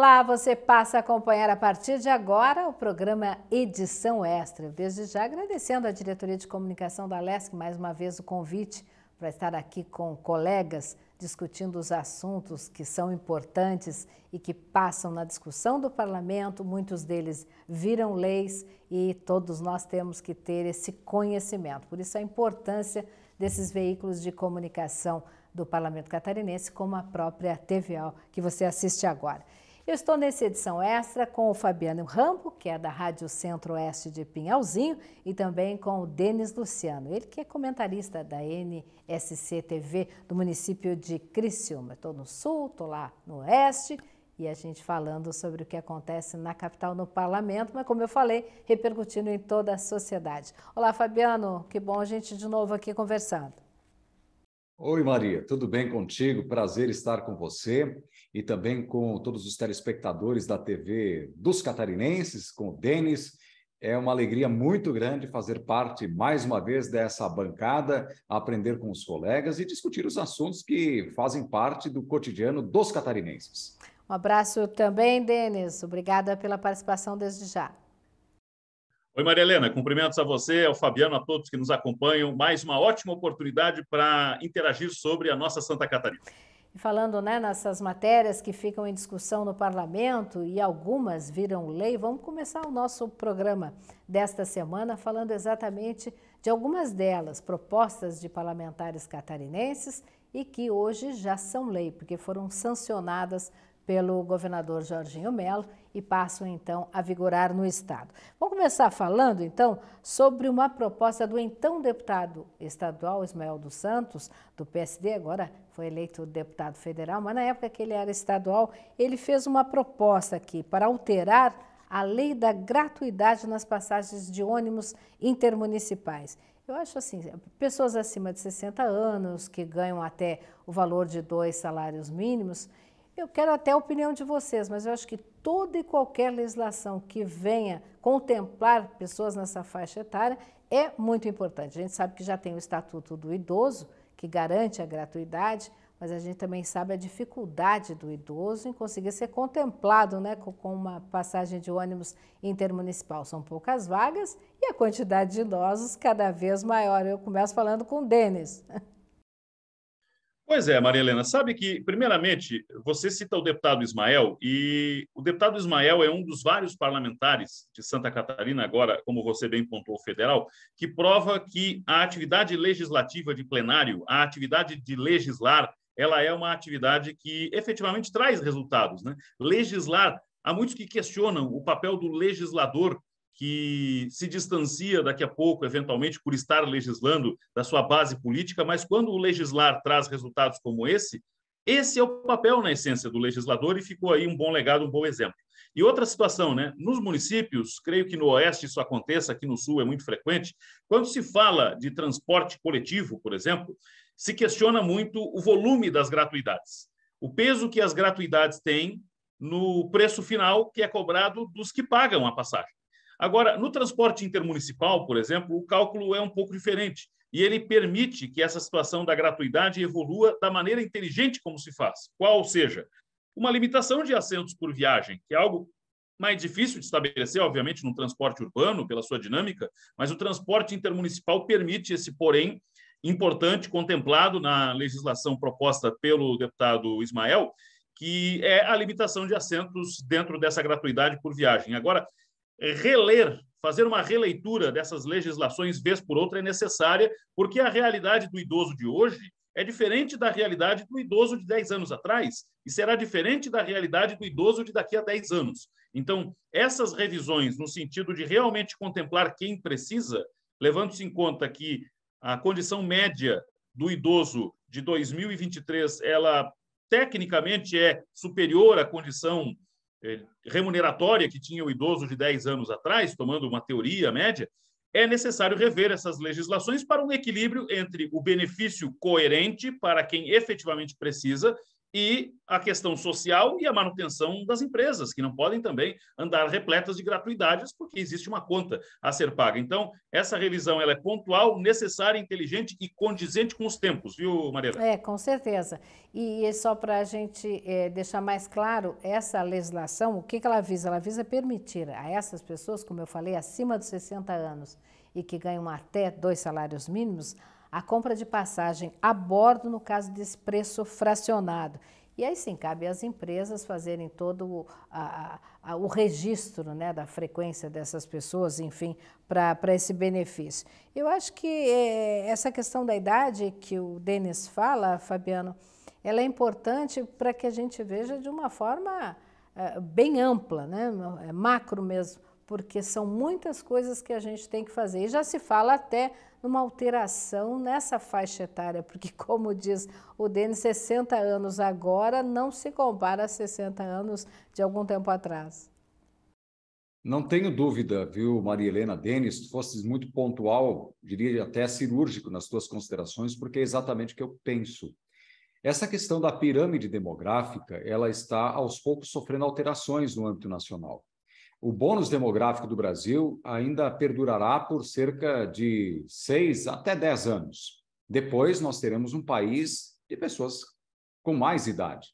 Olá, você passa a acompanhar a partir de agora o programa Edição Extra. Desde já agradecendo à diretoria de comunicação da LESC mais uma vez o convite para estar aqui com colegas discutindo os assuntos que são importantes e que passam na discussão do parlamento. Muitos deles viram leis e todos nós temos que ter esse conhecimento. Por isso a importância desses veículos de comunicação do parlamento catarinense, como a própria TVA que você assiste agora. Eu estou nessa edição extra com o Fabiano Rambo, que é da Rádio Centro-Oeste de Pinhalzinho, e também com o Denis Luciano, ele que é comentarista da NSC TV do município de Criciúma. Estou no sul, estou lá no oeste e a gente falando sobre o que acontece na capital, no parlamento, mas como eu falei, repercutindo em toda a sociedade. Olá, Fabiano, que bom a gente de novo aqui conversando. Oi, Maria, tudo bem contigo? Prazer estar com você e também com todos os telespectadores da TV dos Catarinenses, com o Denis. É uma alegria muito grande fazer parte mais uma vez dessa bancada, aprender com os colegas e discutir os assuntos que fazem parte do cotidiano dos catarinenses. Um abraço também, Denis. Obrigada pela participação desde já. Oi, Maria Helena. Cumprimentos a você, ao Fabiano, a todos que nos acompanham. Mais uma ótima oportunidade para interagir sobre a nossa Santa Catarina. E falando né, nessas matérias que ficam em discussão no parlamento e algumas viram lei, vamos começar o nosso programa desta semana falando exatamente de algumas delas, propostas de parlamentares catarinenses e que hoje já são lei, porque foram sancionadas pelo governador Jorginho Melo e passam então a vigorar no Estado. Vamos começar falando então sobre uma proposta do então deputado estadual Ismael dos Santos, do PSD, agora foi eleito deputado federal, mas na época que ele era estadual, ele fez uma proposta aqui para alterar a lei da gratuidade nas passagens de ônibus intermunicipais. Eu acho assim, pessoas acima de 60 anos que ganham até o valor de dois salários mínimos, eu quero até a opinião de vocês, mas eu acho que toda e qualquer legislação que venha contemplar pessoas nessa faixa etária é muito importante. A gente sabe que já tem o Estatuto do Idoso, que garante a gratuidade, mas a gente também sabe a dificuldade do idoso em conseguir ser contemplado né, com uma passagem de ônibus intermunicipal. São poucas vagas e a quantidade de idosos cada vez maior. Eu começo falando com o Denis. Pois é, Maria Helena, sabe que, primeiramente, você cita o deputado Ismael, e o deputado Ismael é um dos vários parlamentares de Santa Catarina, agora, como você bem pontuou, federal, que prova que a atividade legislativa de plenário, a atividade de legislar, ela é uma atividade que efetivamente traz resultados. Né? Legislar, há muitos que questionam o papel do legislador que se distancia daqui a pouco, eventualmente, por estar legislando da sua base política, mas quando o legislar traz resultados como esse, esse é o papel, na essência, do legislador e ficou aí um bom legado, um bom exemplo. E outra situação, né? Nos municípios, creio que no Oeste isso aconteça, aqui no Sul é muito frequente, quando se fala de transporte coletivo, por exemplo, se questiona muito o volume das gratuidades, o peso que as gratuidades têm no preço final que é cobrado dos que pagam a passagem. Agora, no transporte intermunicipal, por exemplo, o cálculo é um pouco diferente e ele permite que essa situação da gratuidade evolua da maneira inteligente como se faz, qual seja, uma limitação de assentos por viagem, que é algo mais difícil de estabelecer, obviamente, no transporte urbano, pela sua dinâmica, mas o transporte intermunicipal permite esse porém importante contemplado na legislação proposta pelo deputado Ismael, que é a limitação de assentos dentro dessa gratuidade por viagem. Agora, reler, fazer uma releitura dessas legislações vez por outra é necessária, porque a realidade do idoso de hoje é diferente da realidade do idoso de 10 anos atrás e será diferente da realidade do idoso de daqui a 10 anos. Então, essas revisões, no sentido de realmente contemplar quem precisa, levando-se em conta que a condição média do idoso de 2023, ela tecnicamente é superior à condição é, remuneratória que tinha o idoso de 10 anos atrás, tomando uma teoria média, é necessário rever essas legislações para um equilíbrio entre o benefício coerente para quem efetivamente precisa e a questão social e a manutenção das empresas, que não podem também andar repletas de gratuidades, porque existe uma conta a ser paga. Então, essa revisão ela é pontual, necessária, inteligente e condizente com os tempos, viu, Mariana? É, com certeza. E, só para a gente é, deixar mais claro, essa legislação, o que, que ela visa? Ela visa permitir a essas pessoas, como eu falei, acima dos 60 anos e que ganham até dois salários mínimos, a compra de passagem a bordo no caso desse preço fracionado. E aí sim, cabe às empresas fazerem todo o, a, a, o registro né, da frequência dessas pessoas, enfim, para esse benefício. Eu acho que é, essa questão da idade que o Denis fala, Fabiano, ela é importante para que a gente veja de uma forma é, bem ampla, né, é macro mesmo, porque são muitas coisas que a gente tem que fazer. E já se fala até numa alteração nessa faixa etária, porque, como diz o Denis, 60 anos agora não se compara a 60 anos de algum tempo atrás. Não tenho dúvida, viu, Maria Helena Denis, fosses muito pontual, diria até cirúrgico nas suas considerações, porque é exatamente o que eu penso. Essa questão da pirâmide demográfica, ela está aos poucos sofrendo alterações no âmbito nacional o bônus demográfico do Brasil ainda perdurará por cerca de seis até dez anos. Depois, nós teremos um país de pessoas com mais idade.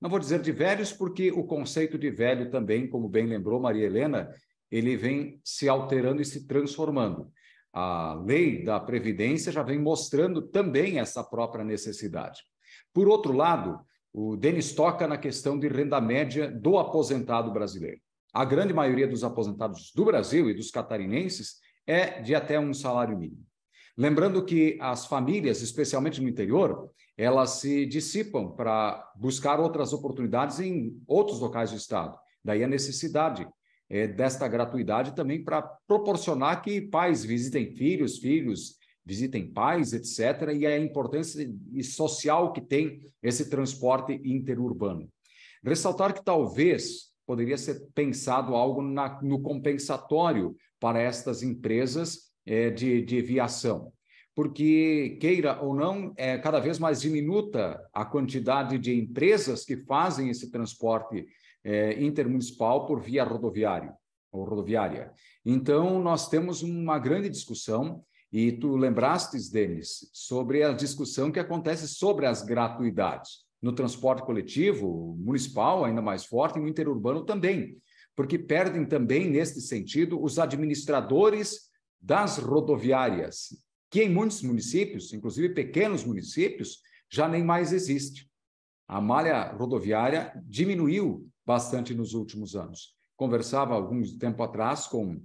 Não vou dizer de velhos, porque o conceito de velho também, como bem lembrou Maria Helena, ele vem se alterando e se transformando. A lei da Previdência já vem mostrando também essa própria necessidade. Por outro lado, o Denis toca na questão de renda média do aposentado brasileiro a grande maioria dos aposentados do Brasil e dos catarinenses é de até um salário mínimo. Lembrando que as famílias, especialmente no interior, elas se dissipam para buscar outras oportunidades em outros locais do estado. Daí a necessidade é, desta gratuidade também para proporcionar que pais visitem filhos, filhos visitem pais, etc. E a importância social que tem esse transporte interurbano. Ressaltar que talvez poderia ser pensado algo na, no compensatório para estas empresas é, de, de viação. Porque, queira ou não, é cada vez mais diminuta a quantidade de empresas que fazem esse transporte é, intermunicipal por via rodoviária ou rodoviária. Então, nós temos uma grande discussão, e tu lembraste, Denis, sobre a discussão que acontece sobre as gratuidades no transporte coletivo municipal, ainda mais forte, e no interurbano também, porque perdem também, neste sentido, os administradores das rodoviárias, que em muitos municípios, inclusive pequenos municípios, já nem mais existe. A malha rodoviária diminuiu bastante nos últimos anos. Conversava algum tempo atrás com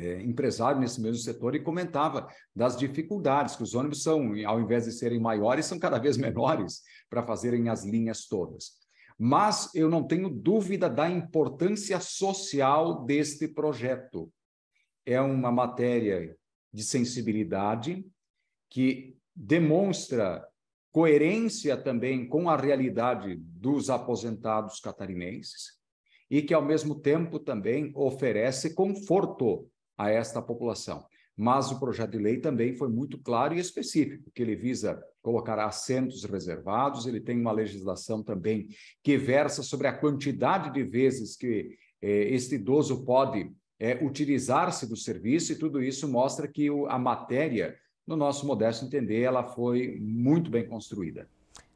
é, empresário nesse mesmo setor e comentava das dificuldades que os ônibus são, ao invés de serem maiores, são cada vez menores para fazerem as linhas todas. Mas eu não tenho dúvida da importância social deste projeto. É uma matéria de sensibilidade que demonstra coerência também com a realidade dos aposentados catarinenses e que, ao mesmo tempo, também oferece conforto a esta população. Mas o projeto de lei também foi muito claro e específico, que ele visa colocar assentos reservados, ele tem uma legislação também que versa sobre a quantidade de vezes que eh, este idoso pode eh, utilizar-se do serviço, e tudo isso mostra que o, a matéria, no nosso modesto entender, ela foi muito bem construída.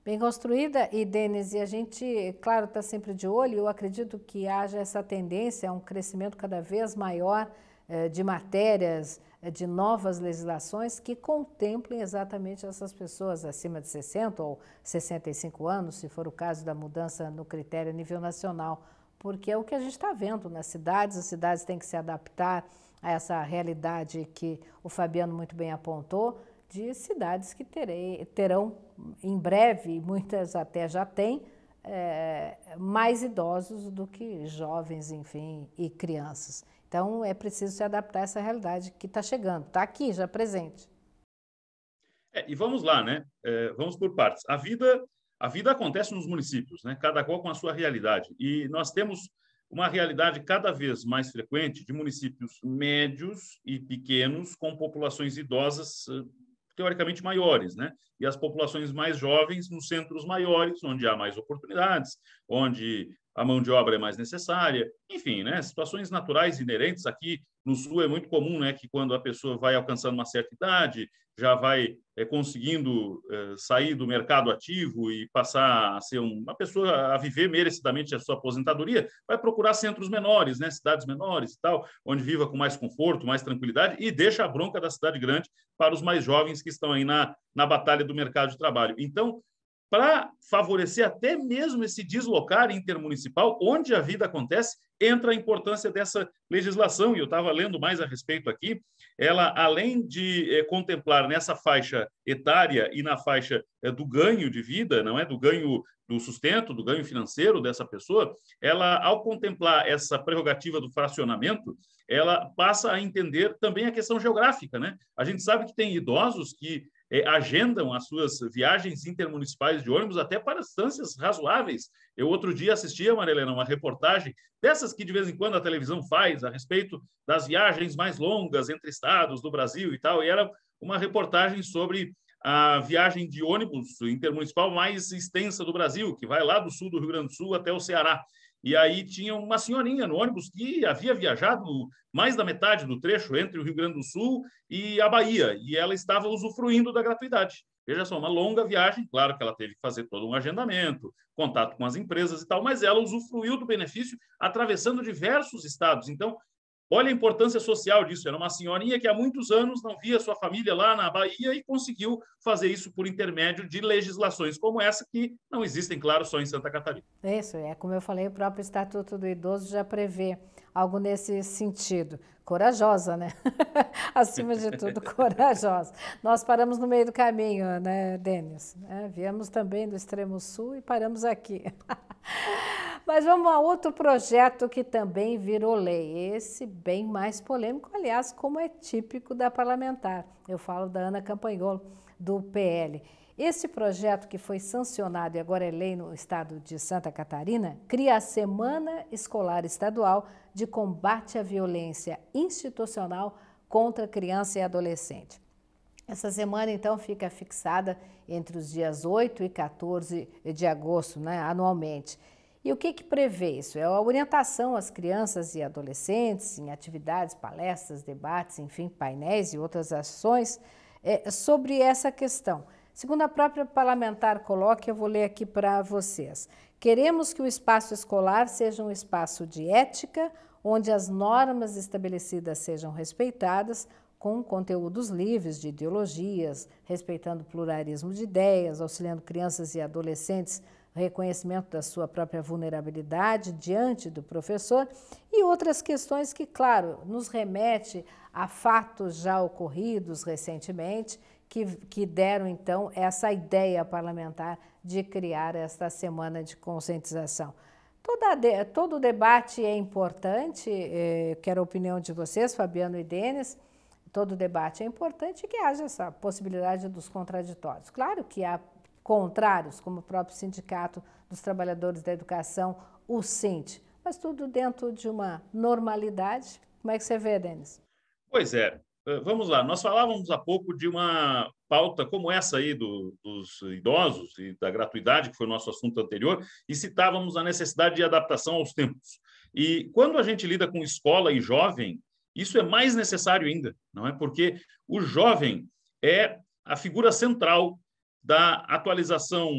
Bem construída e, Denise, e a gente, claro, está sempre de olho, eu acredito que haja essa tendência, um crescimento cada vez maior eh, de matérias, eh, de novas legislações que contemplem exatamente essas pessoas acima de 60 ou 65 anos, se for o caso da mudança no critério a nível nacional, porque é o que a gente está vendo nas né? cidades, as cidades têm que se adaptar a essa realidade que o Fabiano muito bem apontou, de cidades que terei, terão em breve, muitas até já têm, é, mais idosos do que jovens, enfim, e crianças. Então, é preciso se adaptar a essa realidade que está chegando, está aqui, já presente. É, e vamos lá, né? É, vamos por partes. A vida, a vida acontece nos municípios, né? Cada qual com a sua realidade. E nós temos uma realidade cada vez mais frequente de municípios médios e pequenos com populações idosas eh, teoricamente maiores, né? E as populações mais jovens nos centros maiores, onde há mais oportunidades, onde a mão de obra é mais necessária. Enfim, né, situações naturais inerentes aqui no Sul é muito comum, né, que quando a pessoa vai alcançando uma certa idade, já vai é, conseguindo é, sair do mercado ativo e passar a ser uma pessoa a viver merecidamente a sua aposentadoria, vai procurar centros menores, né, cidades menores e tal, onde viva com mais conforto, mais tranquilidade e deixa a bronca da cidade grande para os mais jovens que estão aí na, na batalha do mercado de trabalho. Então, para favorecer até mesmo esse deslocar intermunicipal, onde a vida acontece, entra a importância dessa legislação. E eu estava lendo mais a respeito aqui. Ela, além de é, contemplar nessa faixa etária e na faixa é, do ganho de vida, não é do ganho do sustento, do ganho financeiro dessa pessoa, ela, ao contemplar essa prerrogativa do fracionamento, ela passa a entender também a questão geográfica, né? A gente sabe que tem idosos que eh, agendam as suas viagens intermunicipais de ônibus até para distâncias razoáveis. Eu outro dia assistia, Marilena, uma reportagem dessas que de vez em quando a televisão faz a respeito das viagens mais longas entre estados do Brasil e tal, e era uma reportagem sobre a viagem de ônibus intermunicipal mais extensa do Brasil, que vai lá do sul do Rio Grande do Sul até o Ceará. E aí tinha uma senhorinha no ônibus que havia viajado mais da metade do trecho entre o Rio Grande do Sul e a Bahia, e ela estava usufruindo da gratuidade. Veja só, uma longa viagem, claro que ela teve que fazer todo um agendamento, contato com as empresas e tal, mas ela usufruiu do benefício atravessando diversos estados. Então, Olha a importância social disso. Era uma senhorinha que há muitos anos não via sua família lá na Bahia e conseguiu fazer isso por intermédio de legislações como essa, que não existem, claro, só em Santa Catarina. Isso, é como eu falei, o próprio Estatuto do Idoso já prevê algo nesse sentido. Corajosa, né? Acima de tudo, corajosa. Nós paramos no meio do caminho, né, Denis? É, viemos também do extremo sul e paramos aqui. Mas vamos a outro projeto que também virou lei, esse bem mais polêmico, aliás, como é típico da parlamentar. Eu falo da Ana Campanholo, do PL. Este projeto, que foi sancionado e agora é lei no estado de Santa Catarina, cria a Semana Escolar Estadual de Combate à Violência Institucional contra Criança e Adolescente. Essa semana, então, fica fixada entre os dias 8 e 14 de agosto, né, anualmente. E o que, que prevê isso? É a orientação às crianças e adolescentes em atividades, palestras, debates, enfim, painéis e outras ações é, sobre essa questão Segundo a própria parlamentar coloque, eu vou ler aqui para vocês. Queremos que o espaço escolar seja um espaço de ética, onde as normas estabelecidas sejam respeitadas, com conteúdos livres de ideologias, respeitando o pluralismo de ideias, auxiliando crianças e adolescentes reconhecimento da sua própria vulnerabilidade diante do professor e outras questões que, claro, nos remete a fatos já ocorridos recentemente, que, que deram, então, essa ideia parlamentar de criar esta semana de conscientização. Toda, todo o debate é importante, eh, quero a opinião de vocês, Fabiano e Denis, todo debate é importante que haja essa possibilidade dos contraditórios. Claro que há contrários, como o próprio Sindicato dos Trabalhadores da Educação, o SINT, mas tudo dentro de uma normalidade. Como é que você vê, Denis? Pois é, eh, vamos lá, nós falávamos há pouco de uma pauta como essa aí do, dos idosos e da gratuidade, que foi o nosso assunto anterior, e citávamos a necessidade de adaptação aos tempos. E quando a gente lida com escola e jovem, isso é mais necessário ainda, não é? Porque o jovem é a figura central da atualização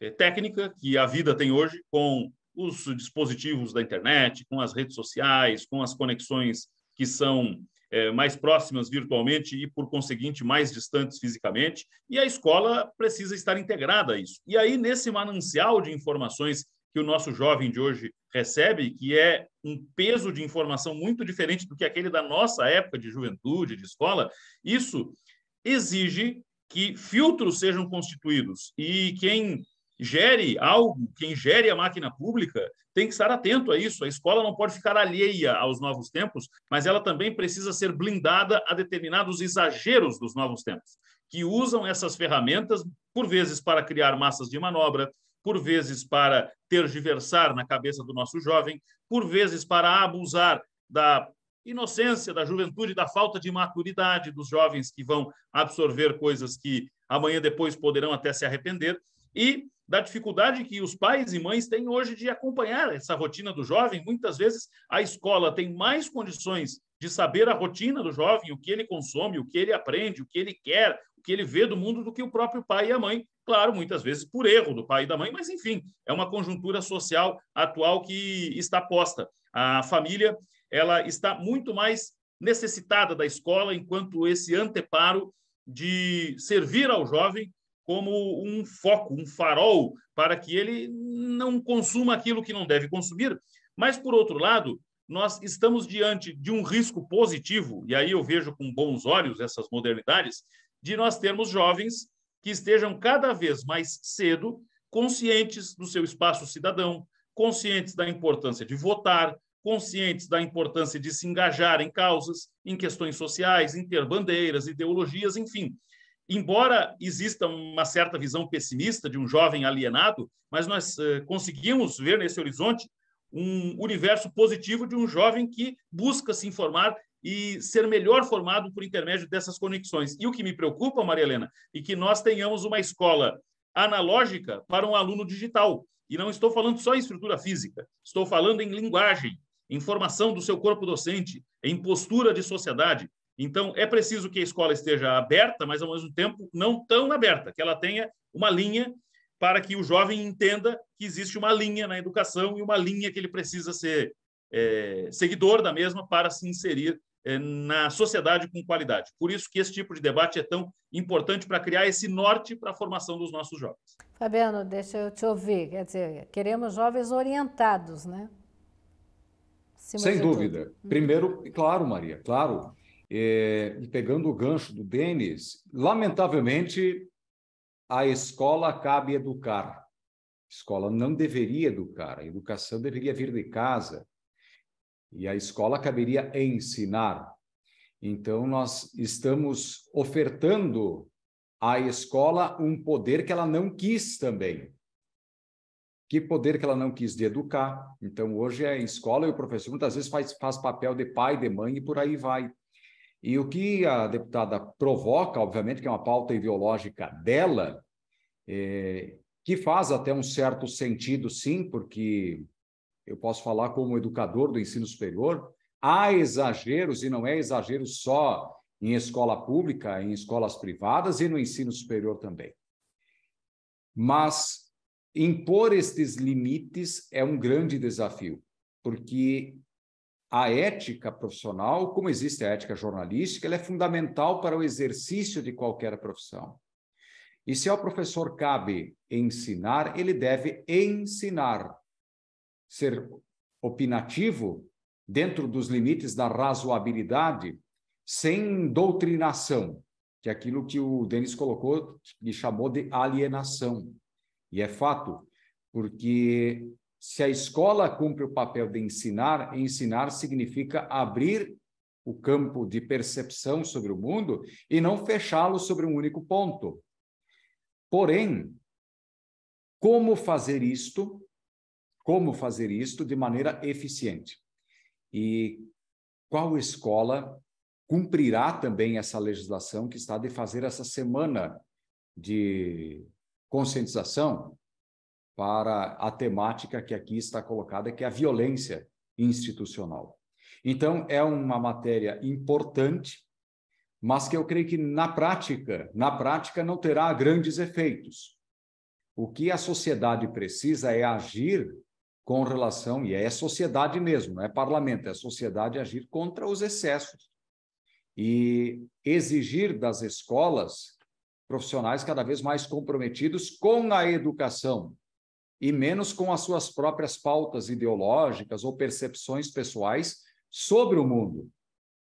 eh, técnica que a vida tem hoje com os dispositivos da internet, com as redes sociais, com as conexões que são eh, mais próximas virtualmente e, por conseguinte, mais distantes fisicamente, e a escola precisa estar integrada a isso. E aí, nesse manancial de informações que o nosso jovem de hoje recebe, que é um peso de informação muito diferente do que aquele da nossa época de juventude, de escola, isso exige que filtros sejam constituídos e quem gere algo, quem gere a máquina pública, tem que estar atento a isso. A escola não pode ficar alheia aos novos tempos, mas ela também precisa ser blindada a determinados exageros dos novos tempos, que usam essas ferramentas, por vezes, para criar massas de manobra, por vezes, para tergiversar na cabeça do nosso jovem, por vezes, para abusar da inocência, da juventude, da falta de maturidade dos jovens que vão absorver coisas que amanhã depois poderão até se arrepender. E da dificuldade que os pais e mães têm hoje de acompanhar essa rotina do jovem. Muitas vezes a escola tem mais condições de saber a rotina do jovem, o que ele consome, o que ele aprende, o que ele quer, o que ele vê do mundo, do que o próprio pai e a mãe. Claro, muitas vezes por erro do pai e da mãe, mas enfim, é uma conjuntura social atual que está posta. A família ela está muito mais necessitada da escola enquanto esse anteparo de servir ao jovem como um foco, um farol, para que ele não consuma aquilo que não deve consumir. Mas, por outro lado, nós estamos diante de um risco positivo, e aí eu vejo com bons olhos essas modernidades, de nós termos jovens que estejam cada vez mais cedo conscientes do seu espaço cidadão, conscientes da importância de votar, conscientes da importância de se engajar em causas, em questões sociais, em ter bandeiras, ideologias, enfim embora exista uma certa visão pessimista de um jovem alienado, mas nós eh, conseguimos ver nesse horizonte um universo positivo de um jovem que busca se informar e ser melhor formado por intermédio dessas conexões. E o que me preocupa, Maria Helena, é que nós tenhamos uma escola analógica para um aluno digital. E não estou falando só em estrutura física, estou falando em linguagem, em formação do seu corpo docente, em postura de sociedade, então, é preciso que a escola esteja aberta, mas ao mesmo tempo não tão aberta, que ela tenha uma linha para que o jovem entenda que existe uma linha na educação e uma linha que ele precisa ser é, seguidor da mesma para se inserir é, na sociedade com qualidade. Por isso que esse tipo de debate é tão importante para criar esse norte para a formação dos nossos jovens. Fabiano, deixa eu te ouvir. Quer dizer, queremos jovens orientados, né? Sem dúvida. Tudo. Hum. Primeiro, claro, Maria, claro. É, e pegando o gancho do Denis, lamentavelmente, a escola cabe educar. A escola não deveria educar, a educação deveria vir de casa. E a escola caberia ensinar. Então, nós estamos ofertando à escola um poder que ela não quis também. Que poder que ela não quis de educar. Então, hoje a escola e o professor muitas vezes faz, faz papel de pai, de mãe e por aí vai. E o que a deputada provoca, obviamente, que é uma pauta ideológica dela, é, que faz até um certo sentido, sim, porque eu posso falar como educador do ensino superior, há exageros, e não é exagero só em escola pública, em escolas privadas e no ensino superior também. Mas impor estes limites é um grande desafio, porque a ética profissional, como existe a ética jornalística, ela é fundamental para o exercício de qualquer profissão. E se ao professor cabe ensinar, ele deve ensinar, ser opinativo dentro dos limites da razoabilidade, sem doutrinação, que é aquilo que o Denis colocou e chamou de alienação. E é fato, porque se a escola cumpre o papel de ensinar, ensinar significa abrir o campo de percepção sobre o mundo e não fechá-lo sobre um único ponto. Porém, como fazer isto? Como fazer isto de maneira eficiente? E qual escola cumprirá também essa legislação que está de fazer essa semana de conscientização para a temática que aqui está colocada, que é a violência institucional. Então, é uma matéria importante, mas que eu creio que na prática, na prática não terá grandes efeitos. O que a sociedade precisa é agir com relação, e é sociedade mesmo, não é parlamento, é a sociedade agir contra os excessos e exigir das escolas profissionais cada vez mais comprometidos com a educação, e menos com as suas próprias pautas ideológicas ou percepções pessoais sobre o mundo.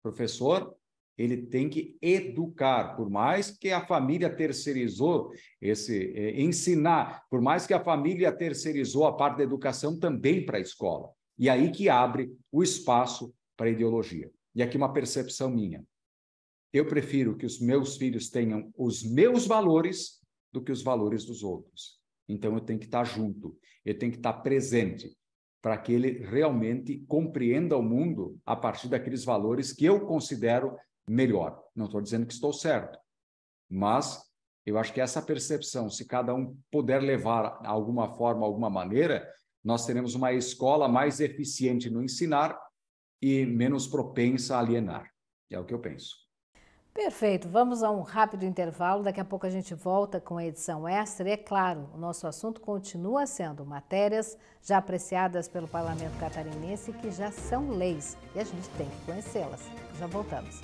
professor, ele tem que educar, por mais que a família terceirizou esse eh, ensinar, por mais que a família terceirizou a parte da educação também para a escola. E aí que abre o espaço para ideologia. E aqui uma percepção minha. Eu prefiro que os meus filhos tenham os meus valores do que os valores dos outros. Então eu tenho que estar junto, eu tenho que estar presente para que ele realmente compreenda o mundo a partir daqueles valores que eu considero melhor. Não estou dizendo que estou certo, mas eu acho que essa percepção, se cada um puder levar de alguma forma, alguma maneira, nós teremos uma escola mais eficiente no ensinar e menos propensa a alienar. É o que eu penso. Perfeito, vamos a um rápido intervalo. Daqui a pouco a gente volta com a edição extra. E é claro, o nosso assunto continua sendo matérias já apreciadas pelo parlamento catarinense que já são leis e a gente tem que conhecê-las. Já voltamos.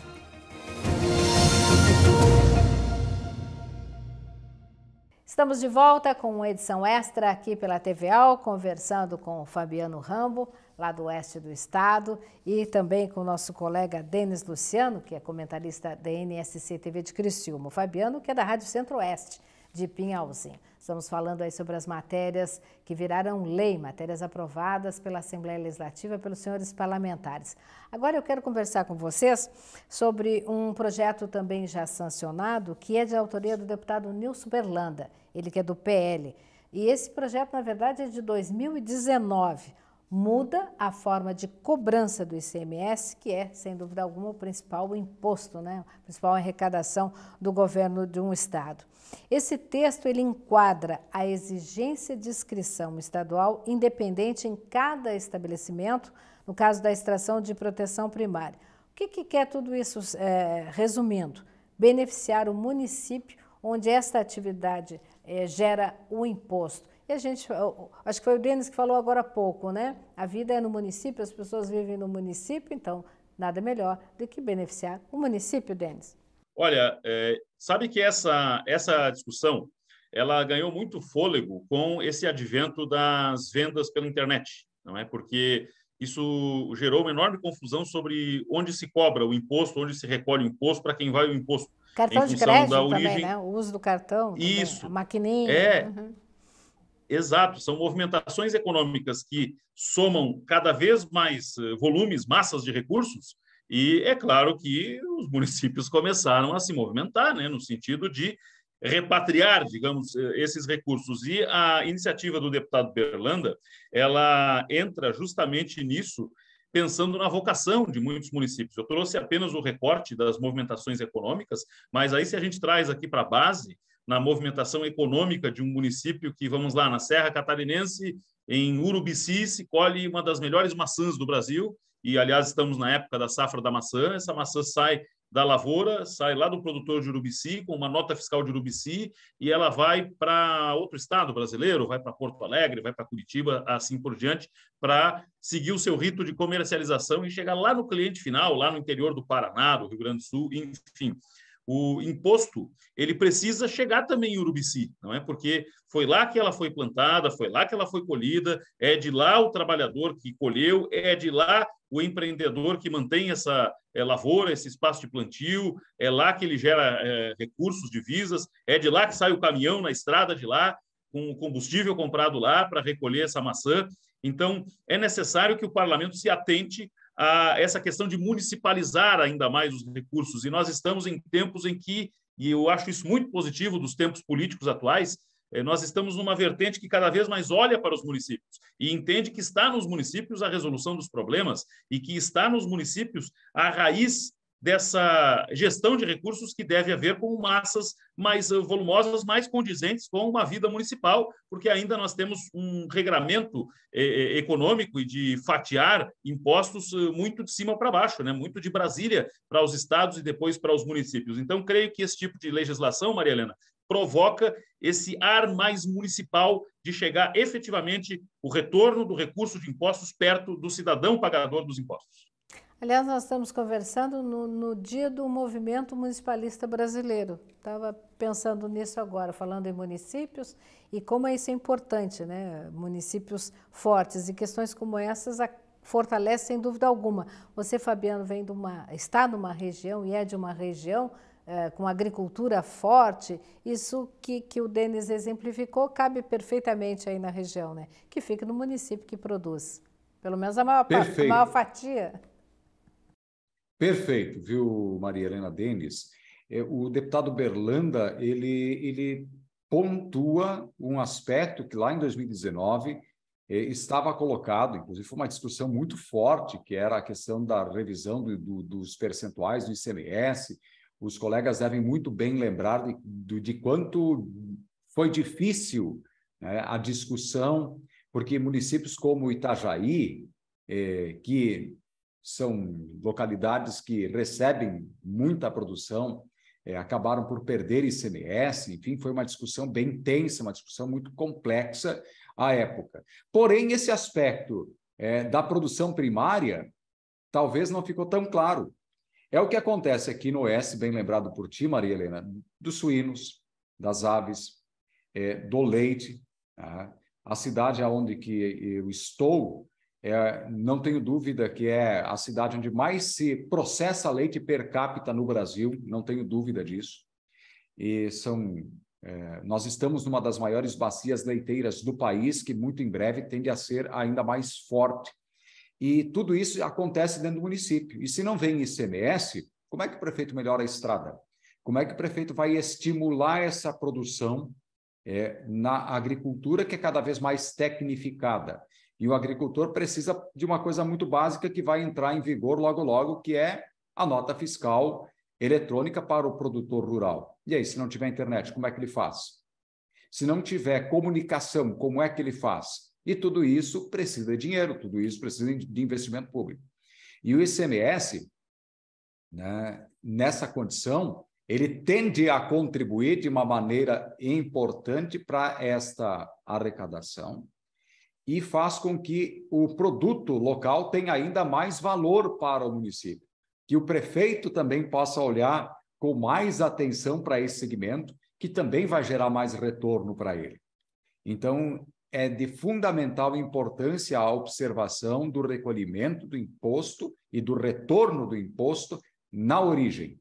Estamos de volta com uma edição extra aqui pela TVAL, conversando com Fabiano Rambo, lá do oeste do estado, e também com o nosso colega Denis Luciano, que é comentarista da NSC TV de Criciúma, Fabiano, que é da Rádio Centro-Oeste de Pinhalzinho. Estamos falando aí sobre as matérias que viraram lei, matérias aprovadas pela Assembleia Legislativa, pelos senhores parlamentares. Agora eu quero conversar com vocês sobre um projeto também já sancionado, que é de autoria do deputado Nilson Berlanda, ele que é do PL. E esse projeto, na verdade, é de 2019 muda a forma de cobrança do ICMS, que é, sem dúvida alguma, o principal imposto, né? a principal arrecadação do governo de um estado. Esse texto ele enquadra a exigência de inscrição estadual independente em cada estabelecimento, no caso da extração de proteção primária. O que, que quer tudo isso, é, resumindo? Beneficiar o município onde esta atividade é, gera o imposto e a gente, acho que foi o Denis que falou agora há pouco, né? A vida é no município, as pessoas vivem no município, então nada melhor do que beneficiar o município, Denis. Olha, é, sabe que essa, essa discussão ela ganhou muito fôlego com esse advento das vendas pela internet, não é? Porque isso gerou uma enorme confusão sobre onde se cobra o imposto, onde se recolhe o imposto, para quem vai o imposto. Cartão de crédito da origem... também, né? O uso do cartão, isso. a maquininha. É, uhum. Exato, são movimentações econômicas que somam cada vez mais eh, volumes, massas de recursos, e é claro que os municípios começaram a se movimentar, né, no sentido de repatriar, digamos, eh, esses recursos. E a iniciativa do deputado Berlanda, ela entra justamente nisso, pensando na vocação de muitos municípios. Eu trouxe apenas o recorte das movimentações econômicas, mas aí se a gente traz aqui para a base, na movimentação econômica de um município que, vamos lá, na Serra Catarinense, em Urubici, se colhe uma das melhores maçãs do Brasil, e, aliás, estamos na época da safra da maçã, essa maçã sai da lavoura, sai lá do produtor de Urubici, com uma nota fiscal de Urubici, e ela vai para outro estado brasileiro, vai para Porto Alegre, vai para Curitiba, assim por diante, para seguir o seu rito de comercialização e chegar lá no cliente final, lá no interior do Paraná, do Rio Grande do Sul, enfim o imposto, ele precisa chegar também em Urubici, não é? Porque foi lá que ela foi plantada, foi lá que ela foi colhida, é de lá o trabalhador que colheu, é de lá o empreendedor que mantém essa é, lavoura, esse espaço de plantio, é lá que ele gera é, recursos, divisas, é de lá que sai o caminhão na estrada de lá, com o combustível comprado lá para recolher essa maçã. Então, é necessário que o parlamento se atente a essa questão de municipalizar ainda mais os recursos. E nós estamos em tempos em que, e eu acho isso muito positivo dos tempos políticos atuais, eh, nós estamos numa vertente que cada vez mais olha para os municípios e entende que está nos municípios a resolução dos problemas e que está nos municípios a raiz dessa gestão de recursos que deve haver com massas mais eh, volumosas, mais condizentes com uma vida municipal, porque ainda nós temos um regramento eh, eh, econômico e de fatiar impostos muito de cima para baixo, né? muito de Brasília para os estados e depois para os municípios. Então, creio que esse tipo de legislação, Maria Helena, provoca esse ar mais municipal de chegar efetivamente o retorno do recurso de impostos perto do cidadão pagador dos impostos. Aliás, nós estamos conversando no, no dia do movimento municipalista brasileiro. Estava pensando nisso agora, falando em municípios e como é isso é importante, né? Municípios fortes e questões como essas fortalecem, sem dúvida alguma. Você, Fabiano, vem de uma, está numa região e é de uma região é, com agricultura forte, isso que, que o Denis exemplificou cabe perfeitamente aí na região, né? que fica no município que produz, pelo menos a maior, parte, a maior fatia. Perfeito, viu, Maria Helena Denis? É, o deputado Berlanda, ele, ele pontua um aspecto que lá em 2019 é, estava colocado, inclusive foi uma discussão muito forte, que era a questão da revisão do, do, dos percentuais do ICMS. Os colegas devem muito bem lembrar de, de, de quanto foi difícil né, a discussão, porque municípios como Itajaí, é, que são localidades que recebem muita produção, é, acabaram por perder ICMS, enfim, foi uma discussão bem tensa, uma discussão muito complexa à época. Porém, esse aspecto é, da produção primária talvez não ficou tão claro. É o que acontece aqui no Oeste, bem lembrado por ti, Maria Helena, dos suínos, das aves, é, do leite. Tá? A cidade aonde que eu estou é, não tenho dúvida que é a cidade onde mais se processa leite per capita no Brasil, não tenho dúvida disso. E são, é, nós estamos numa das maiores bacias leiteiras do país, que muito em breve tende a ser ainda mais forte. E tudo isso acontece dentro do município. E se não vem ICMS, como é que o prefeito melhora a estrada? Como é que o prefeito vai estimular essa produção é, na agricultura que é cada vez mais tecnificada? E o agricultor precisa de uma coisa muito básica que vai entrar em vigor logo, logo, que é a nota fiscal eletrônica para o produtor rural. E aí, se não tiver internet, como é que ele faz? Se não tiver comunicação, como é que ele faz? E tudo isso precisa de dinheiro, tudo isso precisa de investimento público. E o ICMS, né, nessa condição, ele tende a contribuir de uma maneira importante para esta arrecadação, e faz com que o produto local tenha ainda mais valor para o município, que o prefeito também possa olhar com mais atenção para esse segmento, que também vai gerar mais retorno para ele. Então, é de fundamental importância a observação do recolhimento do imposto e do retorno do imposto na origem.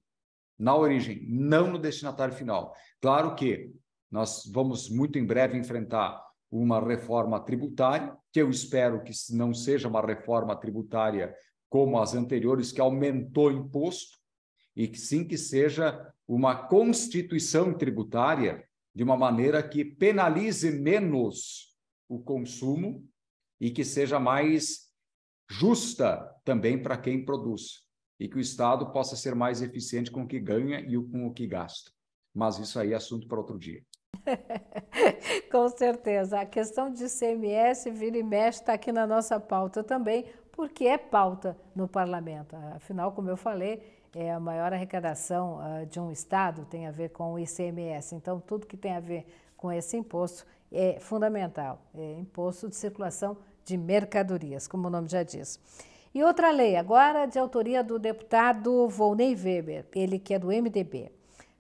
Na origem, não no destinatário final. Claro que nós vamos muito em breve enfrentar uma reforma tributária, que eu espero que não seja uma reforma tributária como as anteriores, que aumentou imposto, e que sim que seja uma constituição tributária de uma maneira que penalize menos o consumo e que seja mais justa também para quem produz e que o Estado possa ser mais eficiente com o que ganha e com o que gasta. Mas isso aí é assunto para outro dia. Com certeza. A questão de CMS, vira e mexe, está aqui na nossa pauta também, porque é pauta no parlamento. Afinal, como eu falei, é a maior arrecadação uh, de um estado tem a ver com o ICMS. Então, tudo que tem a ver com esse imposto é fundamental. É imposto de circulação de mercadorias, como o nome já diz. E outra lei, agora de autoria do deputado Volney Weber, ele que é do MDB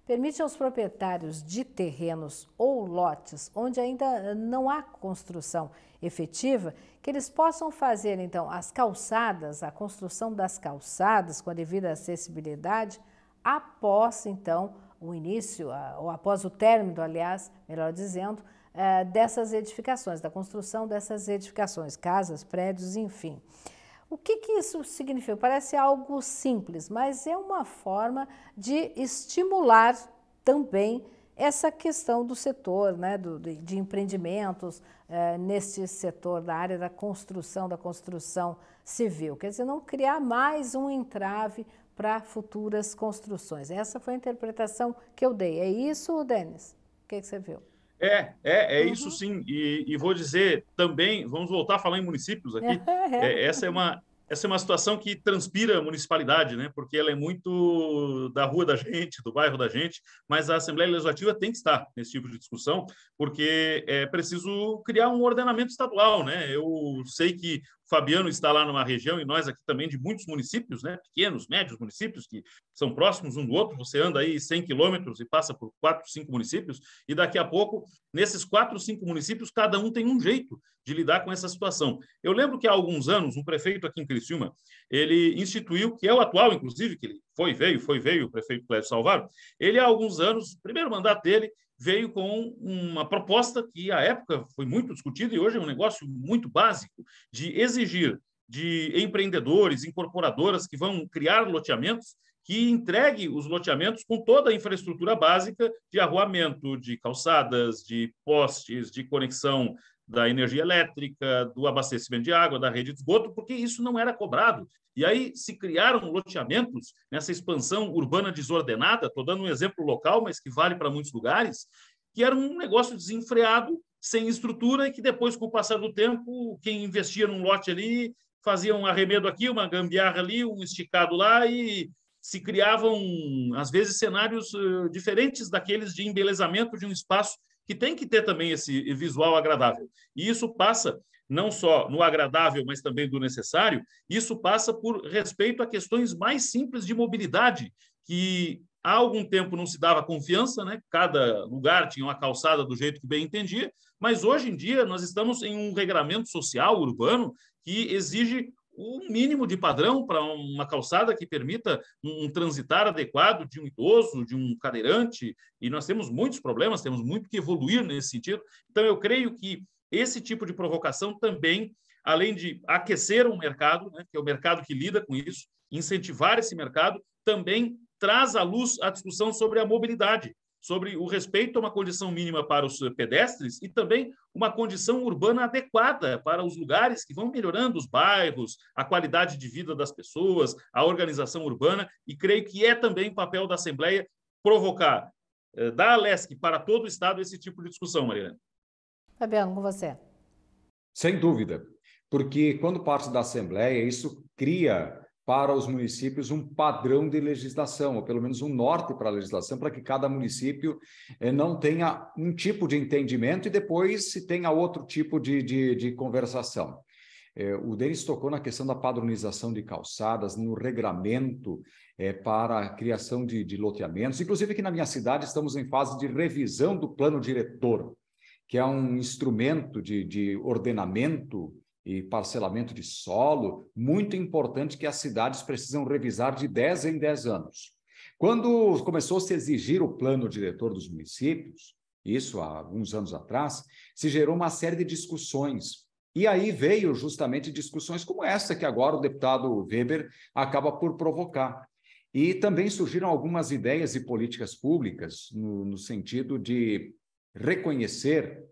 permite aos proprietários de terrenos ou lotes onde ainda eh, não há construção efetiva que eles possam fazer então as calçadas, a construção das calçadas com a devida acessibilidade após então o início, ou após o término, aliás, melhor dizendo, eh, dessas edificações, da construção dessas edificações, casas, prédios, enfim. O que, que isso significa? Parece algo simples, mas é uma forma de estimular também essa questão do setor, né, do, de, empreendimentos é, neste setor da área da construção, da construção civil. Quer dizer, não criar mais um entrave para futuras construções. Essa foi a interpretação que eu dei. É isso, Denis? O que, que você viu? É, é, é uhum. isso sim. E, e, vou dizer também, vamos voltar a falar em municípios aqui. É. é, essa é uma essa é uma situação que transpira a municipalidade, né? Porque ela é muito da rua da gente, do bairro da gente, mas a Assembleia Legislativa tem que estar nesse tipo de discussão, porque é preciso criar um ordenamento estadual, né? Eu sei que Fabiano está lá numa região e nós aqui também de muitos municípios, né? pequenos, médios municípios que são próximos um do outro. Você anda aí 100 quilômetros e passa por quatro, cinco municípios e daqui a pouco, nesses quatro, cinco municípios, cada um tem um jeito de lidar com essa situação. Eu lembro que há alguns anos um prefeito aqui em Criciúma, ele instituiu, que é o atual, inclusive, que ele foi, veio, foi, veio, o prefeito Clédio Salvador, ele há alguns anos, primeiro mandato dele, veio com uma proposta que, à época, foi muito discutida e hoje é um negócio muito básico, de exigir de empreendedores, incorporadoras que vão criar loteamentos, que entregue os loteamentos com toda a infraestrutura básica de arruamento, de calçadas, de postes, de conexão da energia elétrica, do abastecimento de água, da rede de esgoto, porque isso não era cobrado. E aí se criaram loteamentos nessa expansão urbana desordenada, estou dando um exemplo local, mas que vale para muitos lugares, que era um negócio desenfreado, sem estrutura, e que depois, com o passar do tempo, quem investia num lote ali fazia um arremedo aqui, uma gambiarra ali, um esticado lá, e se criavam, às vezes, cenários eh, diferentes daqueles de embelezamento de um espaço que tem que ter também esse visual agradável. E isso passa não só no agradável, mas também do necessário, isso passa por respeito a questões mais simples de mobilidade, que há algum tempo não se dava confiança, né? cada lugar tinha uma calçada do jeito que bem entendia, mas hoje em dia nós estamos em um regramento social urbano que exige o mínimo de padrão para uma calçada que permita um, transitar adequado de um idoso, de um cadeirante, e nós temos muitos problemas, temos muito que evoluir nesse sentido. Então, eu creio que esse tipo de provocação também, além de aquecer um mercado, né, que é o mercado que lida com isso, incentivar esse mercado, também traz à luz a discussão sobre a mobilidade, sobre o respeito a uma condição mínima para os pedestres e também uma condição urbana adequada para os lugares que vão melhorando os bairros, a qualidade de vida das pessoas, a organização urbana, e creio que é também papel da Assembleia provocar eh, dar da Alesc para todo o Estado esse tipo de discussão, Mariana. Fabiano, com você. Sem dúvida, porque quando parte da Assembleia, isso cria para os municípios um padrão de legislação, ou pelo menos um norte para a legislação, para que cada município eh, não tenha um tipo de entendimento e depois se tenha outro tipo de, de, de conversação. Eh, o Denis tocou na questão da padronização de calçadas, no regramento eh, para a criação de, de loteamentos. Inclusive, aqui na minha cidade, estamos em fase de revisão do plano diretor, que é um instrumento de, de ordenamento e parcelamento de solo, muito importante que as cidades precisam revisar de 10 em 10 anos. Quando começou -se a se exigir o plano diretor dos municípios, isso há alguns anos atrás, se gerou uma série de discussões. E aí veio justamente discussões como essa que agora o deputado Weber acaba por provocar. E também surgiram algumas ideias e políticas públicas no, no sentido de reconhecer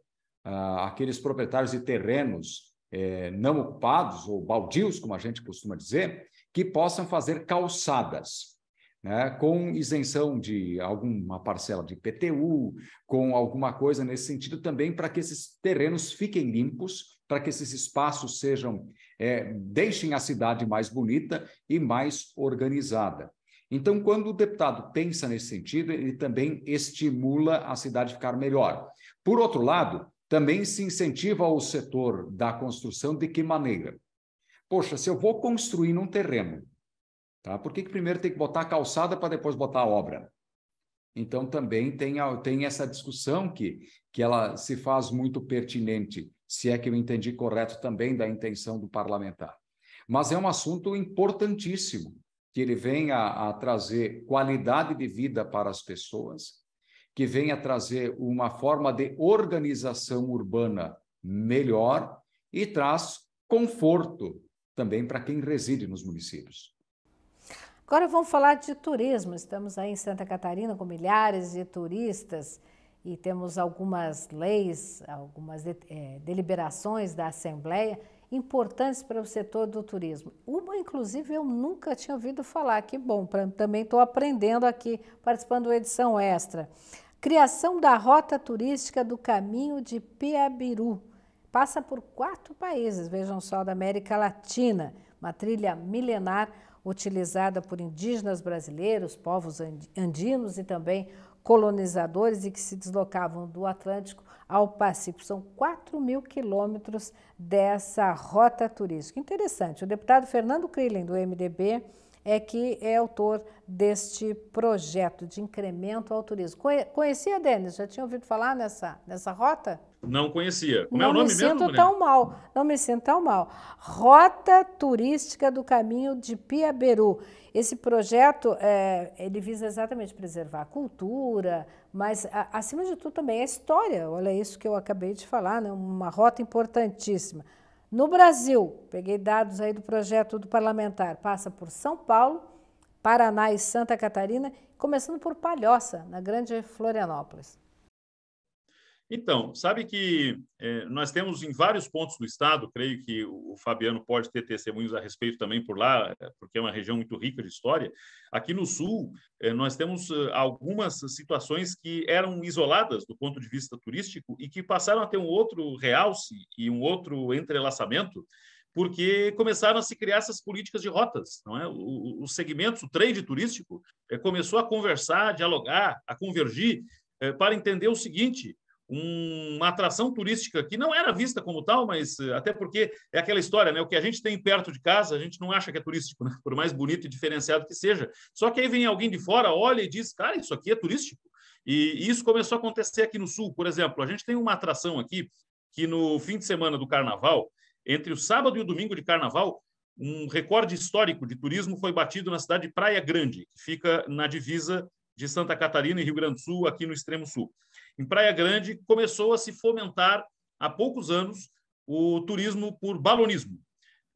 uh, aqueles proprietários de terrenos é, não ocupados, ou baldios, como a gente costuma dizer, que possam fazer calçadas. Né, com isenção de alguma parcela de PTU, com alguma coisa nesse sentido também, para que esses terrenos fiquem limpos, para que esses espaços sejam, é, deixem a cidade mais bonita e mais organizada. Então, quando o deputado pensa nesse sentido, ele também estimula a cidade ficar melhor. Por outro lado, também se incentiva o setor da construção de que maneira? Poxa, se eu vou construir um terreno, tá? por que, que primeiro tem que botar a calçada para depois botar a obra? Então, também tem, a, tem essa discussão que, que ela se faz muito pertinente, se é que eu entendi correto também da intenção do parlamentar. Mas é um assunto importantíssimo, que ele vem a trazer qualidade de vida para as pessoas, que venha trazer uma forma de organização urbana melhor e traz conforto também para quem reside nos municípios. Agora vamos falar de turismo. Estamos aí em Santa Catarina com milhares de turistas e temos algumas leis, algumas de, é, deliberações da Assembleia importantes para o setor do turismo. Uma, inclusive, eu nunca tinha ouvido falar. Que bom, pra, também estou aprendendo aqui, participando da edição extra. Criação da rota turística do caminho de Piabiru. Passa por quatro países, vejam só, da América Latina. Uma trilha milenar utilizada por indígenas brasileiros, povos andinos e também colonizadores e que se deslocavam do Atlântico ao Pacífico. São 4 mil quilômetros dessa rota turística. Interessante, o deputado Fernando Krillen, do MDB, é que é autor deste projeto de incremento ao turismo. Conhecia, Denis? Já tinha ouvido falar nessa, nessa rota? Não conhecia. Como não é o nome me mesmo? sinto tão mal. Não me sinto tão mal. Rota Turística do Caminho de Piaberu. Esse projeto é, ele visa exatamente preservar a cultura, mas a, acima de tudo também a história. Olha isso que eu acabei de falar, né? uma rota importantíssima. No Brasil, peguei dados aí do projeto do parlamentar, passa por São Paulo, Paraná e Santa Catarina, começando por Palhoça, na Grande Florianópolis. Então, sabe que é, nós temos em vários pontos do estado, creio que o Fabiano pode ter testemunhos a respeito também por lá, é, porque é uma região muito rica de história. Aqui no sul, é, nós temos algumas situações que eram isoladas do ponto de vista turístico e que passaram a ter um outro realce e um outro entrelaçamento porque começaram a se criar essas políticas de rotas, não é? Os segmentos, o trade turístico começou a conversar, a dialogar, a convergir para entender o seguinte: uma atração turística que não era vista como tal, mas eh, até porque é aquela história, né? O que a gente tem perto de casa, a gente não acha que é turístico, né? por mais bonito e diferenciado que seja. Só que aí vem alguém de fora, olha e diz, cara, isso aqui é turístico. E isso começou a acontecer aqui no Sul, por exemplo. A gente tem uma atração aqui que no fim de semana do Carnaval, entre o sábado e o domingo de Carnaval, um recorde histórico de turismo foi batido na cidade de Praia Grande, que fica na divisa de Santa Catarina e Rio Grande do Sul, aqui no extremo sul. Em Praia Grande, começou a se fomentar há poucos anos o turismo por balonismo.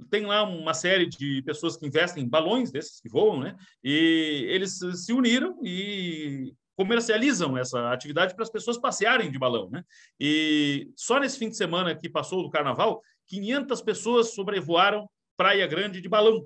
Tem lá uma série de pessoas que investem em balões desses que voam, né? E eles se uniram e comercializam essa atividade para as pessoas passearem de balão, né? E só nesse fim de semana que passou do carnaval, 500 pessoas sobrevoaram Praia Grande de balão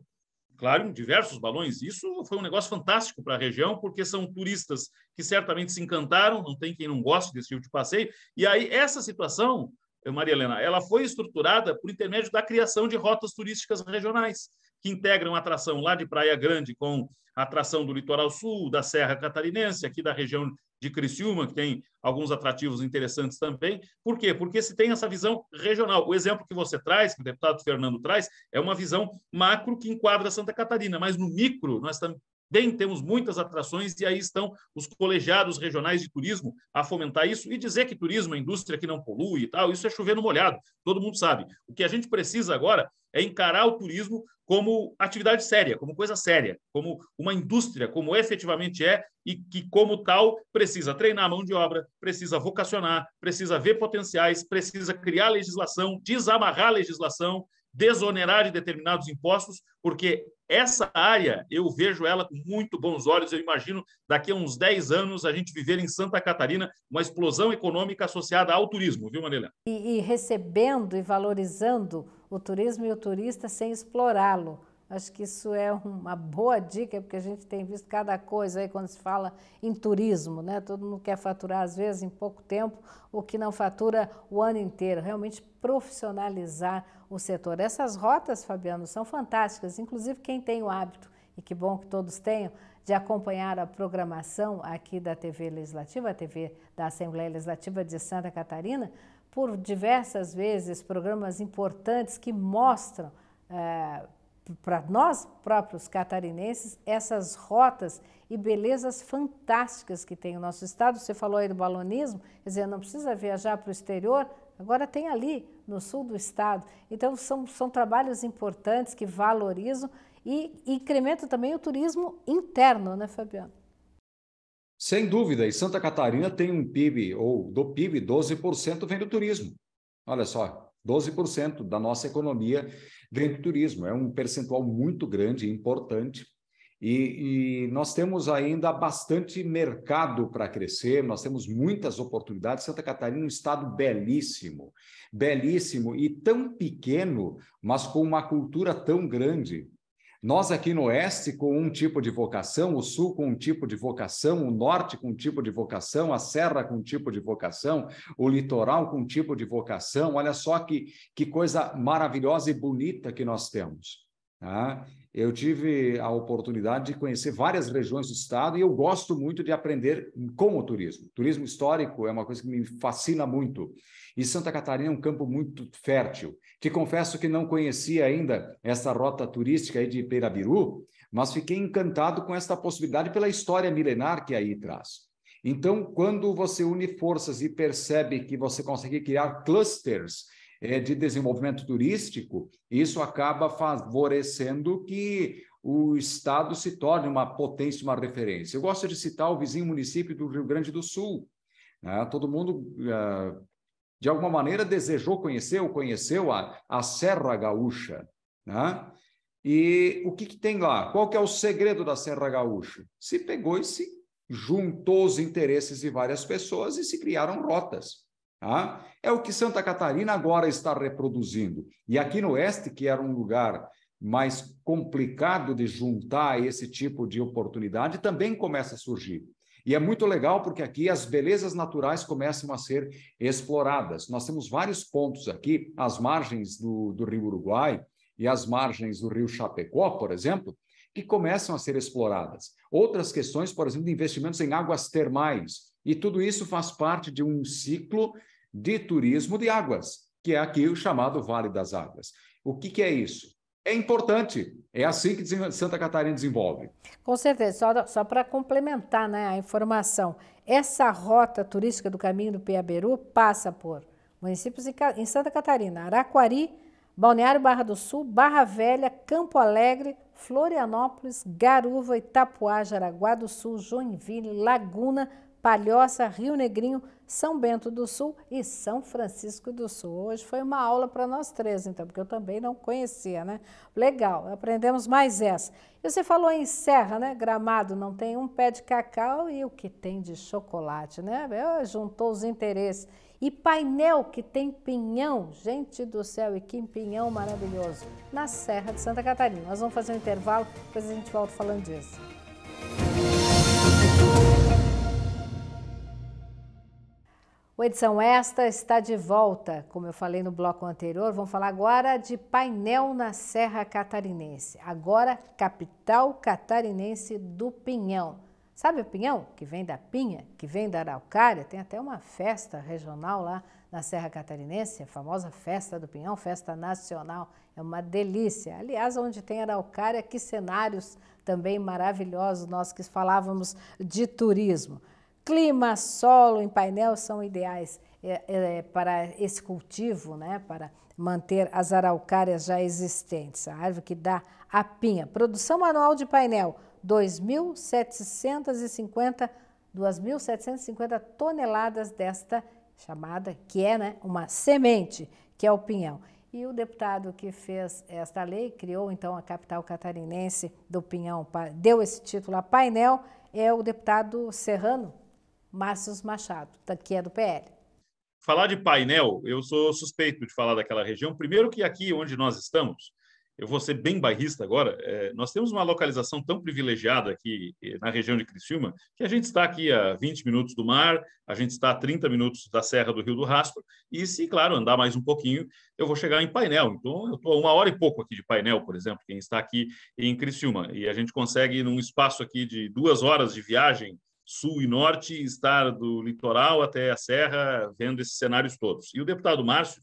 claro, diversos balões. Isso foi um negócio fantástico para a região, porque são turistas que certamente se encantaram, não tem quem não goste desse tipo de passeio. E aí, essa situação, eh, Maria Helena, ela foi estruturada por intermédio da criação de rotas turísticas regionais, que integram a atração lá de Praia Grande com a atração do litoral sul, da Serra Catarinense, aqui da região de Criciúma, que tem alguns atrativos interessantes também. Por quê? Porque se tem essa visão regional. O exemplo que você traz, que o deputado Fernando traz, é uma visão macro que enquadra Santa Catarina, mas no micro nós também Bem, temos muitas atrações e aí estão os colegiados regionais de turismo a fomentar isso e dizer que turismo é indústria que não polui e tal, isso é chover no molhado, todo mundo sabe. O que a gente precisa agora é encarar o turismo como atividade séria, como coisa séria, como uma indústria, como efetivamente é, e que, como tal, precisa treinar a mão de obra, precisa vocacionar, precisa ver potenciais, precisa criar legislação, desamarrar a legislação, desonerar de determinados impostos, porque essa área eu vejo ela com muito bons olhos. Eu imagino daqui a uns 10 anos a gente viver em Santa Catarina uma explosão econômica associada ao turismo, viu, Manelha? E, e recebendo e valorizando o turismo e o turista sem explorá-lo. Acho que isso é uma boa dica, porque a gente tem visto cada coisa aí quando se fala em turismo, né? Todo mundo quer faturar, às vezes, em pouco tempo, o que não fatura o ano inteiro. Realmente profissionalizar o setor. Essas rotas, Fabiano, são fantásticas, inclusive quem tem o hábito, e que bom que todos tenham, de acompanhar a programação aqui da TV Legislativa, a TV da Assembleia Legislativa de Santa Catarina, por diversas vezes programas importantes que mostram é, para nós próprios catarinenses essas rotas e belezas fantásticas que tem o nosso estado. Você falou aí do balonismo, quer dizer, não precisa viajar para o exterior, agora tem ali no sul do estado. Então são, são trabalhos importantes que valorizam e incrementam também o turismo interno, né, Fabiano? Sem dúvida, e Santa Catarina tem um PIB, ou do PIB, 12% vem do turismo. Olha só, 12% da nossa economia vem do turismo. É um percentual muito grande, importante. E, e nós temos ainda bastante mercado para crescer, nós temos muitas oportunidades. Santa Catarina é um estado belíssimo, belíssimo e tão pequeno, mas com uma cultura tão grande. Nós aqui no Oeste com um tipo de vocação, o Sul com um tipo de vocação, o Norte com um tipo de vocação, a Serra com um tipo de vocação, o Litoral com um tipo de vocação. Olha só que, que coisa maravilhosa e bonita que nós temos. Tá? Eu tive a oportunidade de conhecer várias regiões do estado e eu gosto muito de aprender com o turismo. Turismo histórico é uma coisa que me fascina muito. E Santa Catarina é um campo muito fértil. Te confesso que não conhecia ainda essa rota turística aí de Peirabiru, mas fiquei encantado com esta possibilidade pela história milenar que aí traz. Então, quando você une forças e percebe que você consegue criar clusters é, de desenvolvimento turístico, isso acaba favorecendo que o Estado se torne uma potência, uma referência. Eu gosto de citar o vizinho município do Rio Grande do Sul. Né? Todo mundo ah, de alguma maneira desejou conhecer ou conheceu a, a Serra Gaúcha. Né? E o que, que tem lá? Qual que é o segredo da Serra Gaúcha? Se pegou e se juntou os interesses de várias pessoas e se criaram rotas. Tá? É o que Santa Catarina agora está reproduzindo. E aqui no Oeste, que era um lugar mais complicado de juntar esse tipo de oportunidade, também começa a surgir. E é muito legal porque aqui as belezas naturais começam a ser exploradas. Nós temos vários pontos aqui, as margens do, do Rio Uruguai e as margens do Rio Chapecó, por exemplo, que começam a ser exploradas. Outras questões, por exemplo, de investimentos em águas termais. E tudo isso faz parte de um ciclo de turismo de águas, que é aqui o chamado Vale das Águas. O que, que é isso? é importante. É assim que Santa Catarina desenvolve. Com certeza. Só, só para complementar né, a informação, essa rota turística do caminho do Piaberu passa por municípios em, em Santa Catarina, Araquari, Balneário Barra do Sul, Barra Velha, Campo Alegre, Florianópolis, Garuva, Itapuá, Jaraguá do Sul, Joinville, Laguna, Palhoça, Rio Negrinho, são Bento do Sul e São Francisco do Sul. Hoje foi uma aula para nós três, então, porque eu também não conhecia, né? Legal, aprendemos mais essa. E você falou em serra, né? Gramado não tem um pé de cacau e o que tem de chocolate, né? Juntou os interesses. E painel que tem pinhão, gente do céu, e que pinhão maravilhoso, na Serra de Santa Catarina. Nós vamos fazer um intervalo, depois a gente volta falando disso. edição esta está de volta. Como eu falei no bloco anterior, vamos falar agora de painel na Serra Catarinense. Agora, capital catarinense do Pinhão. Sabe o pinhão? Que vem da pinha, que vem da araucária. Tem até uma festa regional lá na Serra Catarinense, a famosa festa do pinhão, festa nacional. É uma delícia. Aliás, onde tem araucária, que cenários também maravilhosos, nós que falávamos de turismo. Clima, solo em painel são ideais é, é, é, para esse cultivo, né, para manter as araucárias já existentes, a árvore que dá a pinha. Produção anual de painel, 2.750 2.750 toneladas desta chamada, que é né, uma semente, que é o pinhão. E o deputado que fez esta lei, criou então a capital catarinense do pinhão, deu esse título a painel, é o deputado Serrano, Márcios Machado, que é do PL. Falar de painel, eu sou suspeito de falar daquela região. Primeiro que aqui onde nós estamos, eu vou ser bem bairrista agora, é, nós temos uma localização tão privilegiada aqui é, na região de Criciúma, que a gente está aqui a 20 minutos do mar, a gente está a 30 minutos da Serra do Rio do Rastro, e se, claro, andar mais um pouquinho, eu vou chegar em painel. Então, eu estou uma hora e pouco aqui de painel, por exemplo, quem está aqui em Criciúma, e a gente consegue, num espaço aqui de duas horas de viagem, sul e norte, estar do litoral até a serra, vendo esses cenários todos. E o deputado Márcio,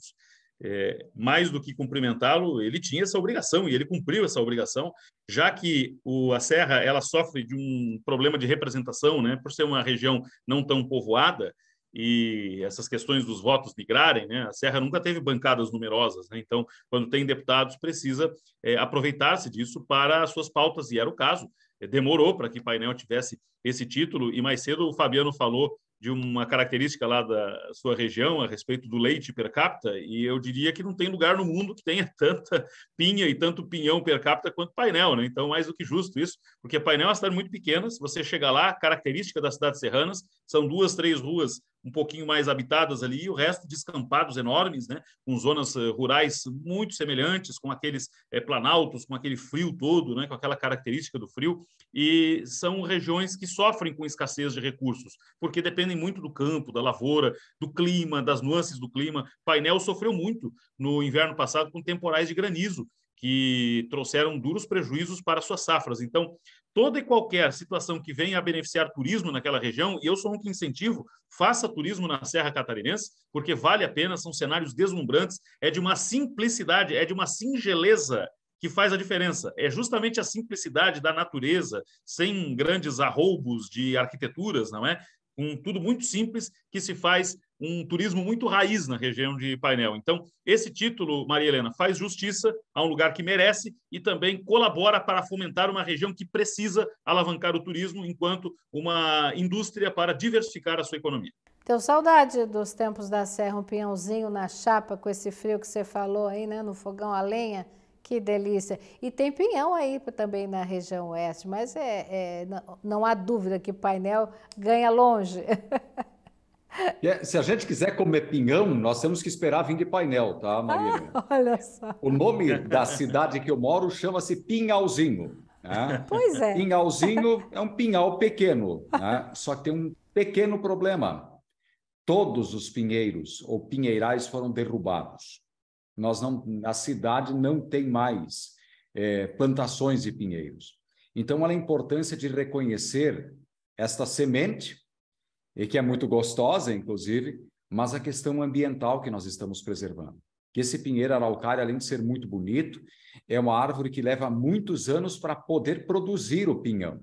é, mais do que cumprimentá-lo, ele tinha essa obrigação e ele cumpriu essa obrigação, já que o, a serra ela sofre de um problema de representação, né, por ser uma região não tão povoada e essas questões dos votos migrarem, né? A Serra nunca teve bancadas numerosas, né? Então, quando tem deputados, precisa é, aproveitar-se disso para as suas pautas, e era o caso é, demorou para que painel tivesse esse título, e mais cedo o Fabiano falou de uma característica lá da sua região a respeito do leite per capita, e eu diria que não tem lugar no mundo que tenha tanta pinha e tanto pinhão per capita quanto painel, né? Então, mais do que justo isso, porque painel é uma cidade muito pequena, se você chegar lá, característica das cidades serranas são duas, três ruas um pouquinho mais habitadas ali, e o resto de descampados enormes, né, com zonas eh, rurais muito semelhantes, com aqueles é, planaltos, com aquele frio todo, né, com aquela característica do frio, e são regiões que sofrem com escassez de recursos, porque dependem muito do campo, da lavoura, do clima, das nuances do clima. Painel sofreu muito no inverno passado com temporais de granizo, que trouxeram duros prejuízos para suas safras. Então, toda e qualquer situação que venha a beneficiar turismo naquela região, e eu sou um que incentivo, faça turismo na Serra Catarinense, porque vale a pena, são cenários deslumbrantes, é de uma simplicidade, é de uma singeleza que faz a diferença. É justamente a simplicidade da natureza, sem grandes arroubos de arquiteturas, não é? Com um, tudo muito simples que se faz um turismo muito raiz na região de Painel. Então, esse título, Maria Helena, faz justiça a um lugar que merece e também colabora para fomentar uma região que precisa alavancar o turismo enquanto uma indústria para diversificar a sua economia. Tenho saudade dos tempos da Serra, um pinhãozinho na chapa com esse frio que você falou aí, né, no fogão a lenha. Que delícia! E tem pinhão aí também na região oeste, mas é, é não há dúvida que painel ganha longe. É, se a gente quiser comer pinhão, nós temos que esperar vir de painel, tá, Maria? Ah, olha só. O nome da cidade que eu moro chama-se Pinhalzinho. Né? Pois é. Pinhalzinho é um pinhal pequeno, né? só que tem um pequeno problema. Todos os pinheiros ou pinheirais foram derrubados. Nós não, a cidade não tem mais é, plantações de pinheiros. Então, olha a importância de reconhecer esta semente e que é muito gostosa, inclusive, mas a questão ambiental que nós estamos preservando. Que esse pinheiro araucária, além de ser muito bonito, é uma árvore que leva muitos anos para poder produzir o pinhão.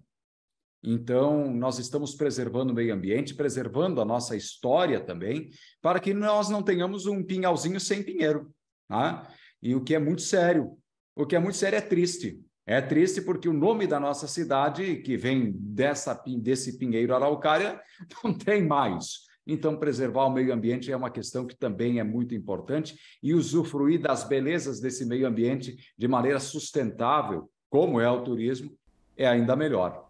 Então, nós estamos preservando o meio ambiente, preservando a nossa história também, para que nós não tenhamos um pinhalzinho sem pinheiro. Tá? E o que é muito sério. O que é muito sério é triste, é triste porque o nome da nossa cidade, que vem dessa, desse Pinheiro Araucária, não tem mais. Então, preservar o meio ambiente é uma questão que também é muito importante e usufruir das belezas desse meio ambiente de maneira sustentável, como é o turismo, é ainda melhor.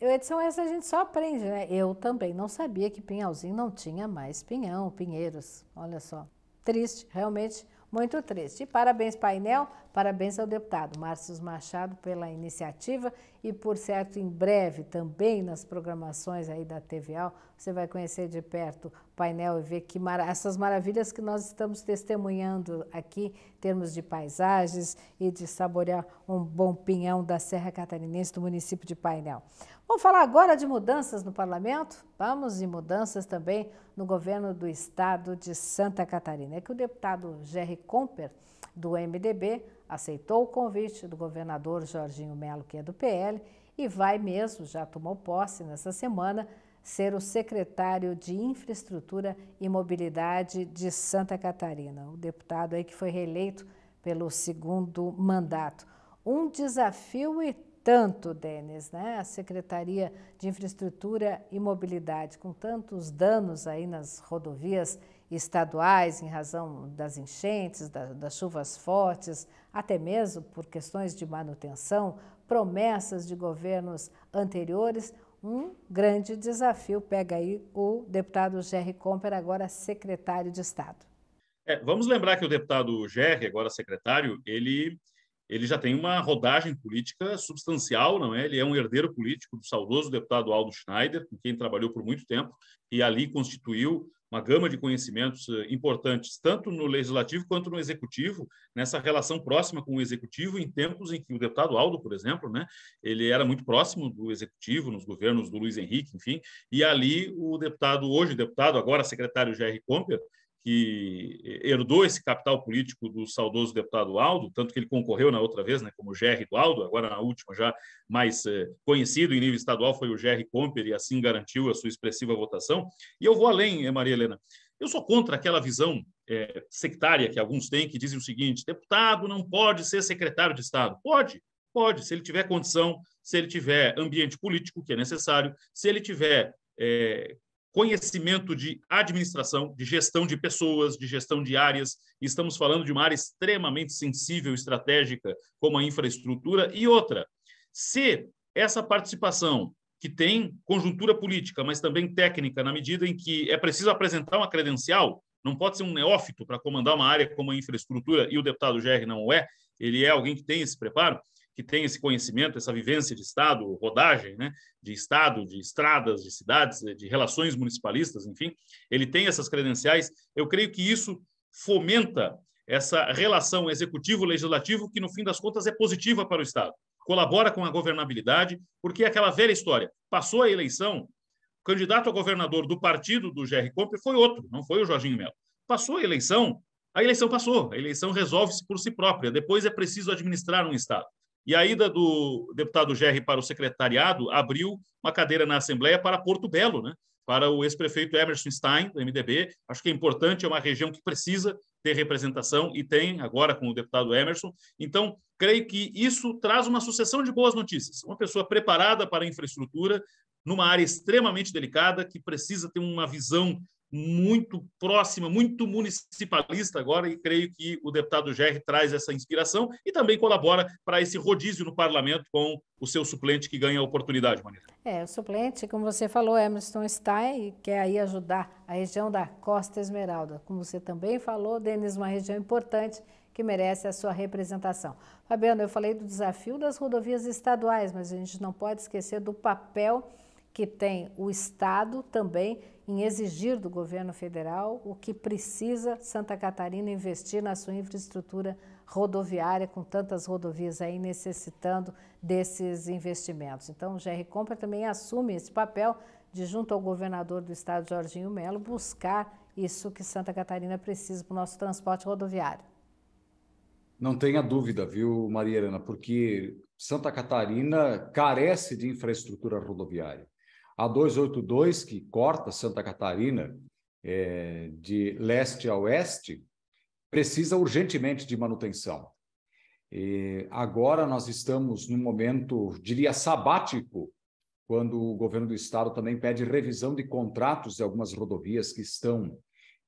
Edição essa a gente só aprende, né? Eu também não sabia que Pinhalzinho não tinha mais pinhão, pinheiros. Olha só. Triste, realmente muito triste. E parabéns, painel, parabéns ao deputado Márcio Machado pela iniciativa e, por certo, em breve também nas programações aí da TVAL, você vai conhecer de perto o painel e ver que essas maravilhas que nós estamos testemunhando aqui, em termos de paisagens e de saborear um bom pinhão da Serra Catarinense do município de Painel. Vamos falar agora de mudanças no parlamento? Vamos e mudanças também no governo do estado de Santa Catarina. É que o deputado Jerry Comper, do MDB, aceitou o convite do governador Jorginho Melo, que é do PL, e vai mesmo, já tomou posse nessa semana, ser o secretário de Infraestrutura e Mobilidade de Santa Catarina. O deputado aí que foi reeleito pelo segundo mandato. Um desafio e tanto, Denis, né? a Secretaria de Infraestrutura e Mobilidade, com tantos danos aí nas rodovias estaduais, em razão das enchentes, da, das chuvas fortes, até mesmo por questões de manutenção, promessas de governos anteriores, um grande desafio. Pega aí o deputado Jerry Comper, agora secretário de Estado. É, vamos lembrar que o deputado Gerry, agora secretário, ele ele já tem uma rodagem política substancial, não é? Ele é um herdeiro político do saudoso deputado Aldo Schneider, com quem trabalhou por muito tempo e ali constituiu uma gama de conhecimentos eh, importantes, tanto no legislativo quanto no executivo, nessa relação próxima com o executivo, em tempos em que o deputado Aldo, por exemplo, né, ele era muito próximo do executivo, nos governos do Luiz Henrique, enfim, e ali o deputado, hoje deputado, agora secretário Jair Comper, que herdou esse capital político do saudoso deputado Aldo, tanto que ele concorreu na outra vez, né, como Gerry do Aldo, agora na última já mais eh, conhecido em nível estadual foi o Gerry Comper e assim garantiu a sua expressiva votação. E eu vou além, eh, Maria Helena. Eu sou contra aquela visão é, sectária que alguns têm, que dizem o seguinte: deputado não pode ser secretário de Estado. Pode, pode, se ele tiver condição, se ele tiver ambiente político, que é necessário, se ele tiver é, conhecimento de administração, de gestão de pessoas, de gestão de áreas. E estamos falando de uma área extremamente sensível, estratégica, como a infraestrutura. E outra, se essa participação que tem conjuntura política, mas também técnica, na medida em que é preciso apresentar uma credencial, não pode ser um neófito para comandar uma área como a infraestrutura, e o deputado Gerri não é, ele é alguém que tem esse preparo que tem esse conhecimento, essa vivência de Estado, rodagem né, de Estado, de estradas, de cidades, de relações municipalistas, enfim, ele tem essas credenciais. Eu creio que isso fomenta essa relação executivo-legislativo, que no fim das contas é positiva para o Estado. Colabora com a governabilidade, porque é aquela velha história. Passou a eleição, o candidato a governador do partido do GR Compre foi outro, não foi o Jorginho Melo. Passou a eleição, a eleição passou, a eleição resolve-se por si própria. Depois é preciso administrar um Estado. E a ida do deputado Gerri para o secretariado abriu uma cadeira na Assembleia para Porto Belo, né? para o ex-prefeito Emerson Stein, do MDB. Acho que é importante, é uma região que precisa ter representação e tem agora com o deputado Emerson. Então, creio que isso traz uma sucessão de boas notícias. Uma pessoa preparada para a infraestrutura, numa área extremamente delicada, que precisa ter uma visão muito próxima, muito municipalista agora, e creio que o deputado Gerri traz essa inspiração e também colabora para esse rodízio no parlamento com o seu suplente que ganha a oportunidade, Manila. É, o suplente, como você falou, Emerson está e quer aí ajudar a região da Costa Esmeralda. Como você também falou, Denis, uma região importante que merece a sua representação. Fabiano, eu falei do desafio das rodovias estaduais, mas a gente não pode esquecer do papel que tem o Estado também em exigir do governo federal o que precisa Santa Catarina investir na sua infraestrutura rodoviária, com tantas rodovias aí necessitando desses investimentos. Então, o GR Compra também assume esse papel de, junto ao governador do estado, Jorginho Melo, buscar isso que Santa Catarina precisa para o nosso transporte rodoviário. Não tenha dúvida, viu, Maria Helena, porque Santa Catarina carece de infraestrutura rodoviária. A 282, que corta Santa Catarina é, de leste a oeste, precisa urgentemente de manutenção. E agora nós estamos num momento, diria, sabático, quando o governo do estado também pede revisão de contratos de algumas rodovias que estão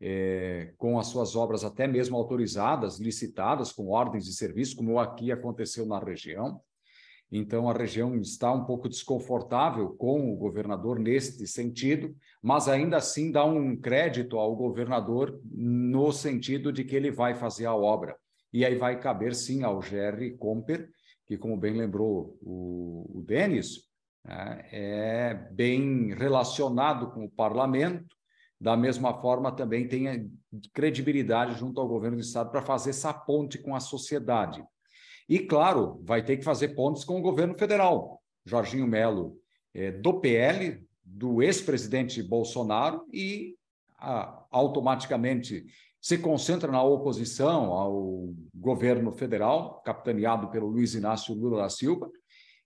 é, com as suas obras até mesmo autorizadas, licitadas, com ordens de serviço, como aqui aconteceu na região. Então, a região está um pouco desconfortável com o governador neste sentido, mas ainda assim dá um crédito ao governador no sentido de que ele vai fazer a obra. E aí vai caber, sim, ao Jerry Comper, que, como bem lembrou o, o Denis, né, é bem relacionado com o parlamento, da mesma forma também tem credibilidade junto ao governo do Estado para fazer essa ponte com a sociedade. E, claro, vai ter que fazer pontos com o governo federal. Jorginho Melo, é, do PL, do ex-presidente Bolsonaro, e a, automaticamente se concentra na oposição ao governo federal, capitaneado pelo Luiz Inácio Lula da Silva.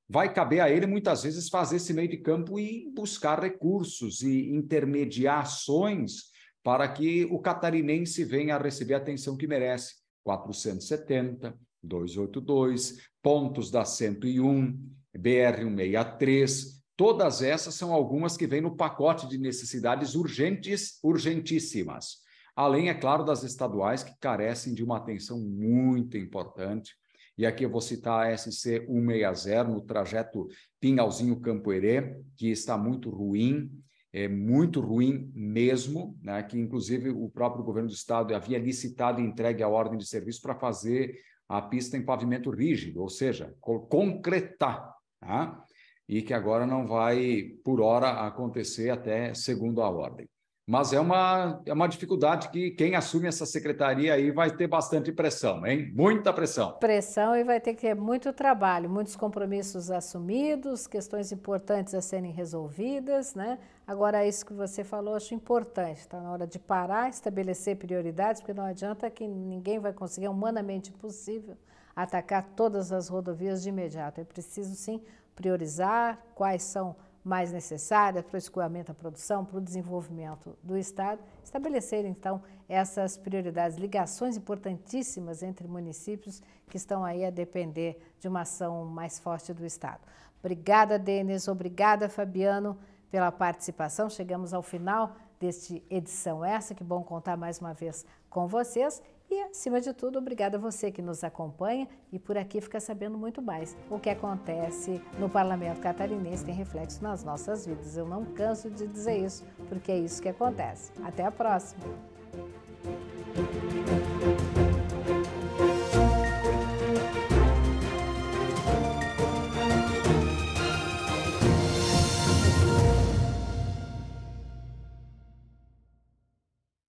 Vai caber a ele, muitas vezes, fazer esse meio de campo e buscar recursos e intermediações para que o catarinense venha a receber a atenção que merece. 470, 282, pontos da 101, BR-163, todas essas são algumas que vêm no pacote de necessidades urgentes, urgentíssimas. Além, é claro, das estaduais que carecem de uma atenção muito importante. E aqui eu vou citar a SC 160 no trajeto Pinhalzinho-Campoerê, que está muito ruim, é muito ruim mesmo, né? que inclusive o próprio governo do estado havia licitado e entregue a ordem de serviço para fazer a pista em pavimento rígido, ou seja, concretar, tá? e que agora não vai, por hora, acontecer até segundo a ordem mas é uma, é uma dificuldade que quem assume essa secretaria aí vai ter bastante pressão, hein? Muita pressão. Pressão e vai ter que ter muito trabalho, muitos compromissos assumidos, questões importantes a serem resolvidas, né? Agora, isso que você falou, acho importante. Está na hora de parar, estabelecer prioridades, porque não adianta que ninguém vai conseguir, é humanamente impossível, atacar todas as rodovias de imediato. É preciso, sim, priorizar quais são mais necessária para o escoamento da produção, para o desenvolvimento do Estado, estabelecer então essas prioridades, ligações importantíssimas entre municípios que estão aí a depender de uma ação mais forte do Estado. Obrigada, Denis, obrigada, Fabiano, pela participação. Chegamos ao final deste edição essa, que bom contar mais uma vez com vocês e, acima de tudo, obrigada a você que nos acompanha e por aqui fica sabendo muito mais. O que acontece no parlamento catarinense tem reflexo nas nossas vidas. Eu não canso de dizer isso, porque é isso que acontece. Até a próxima!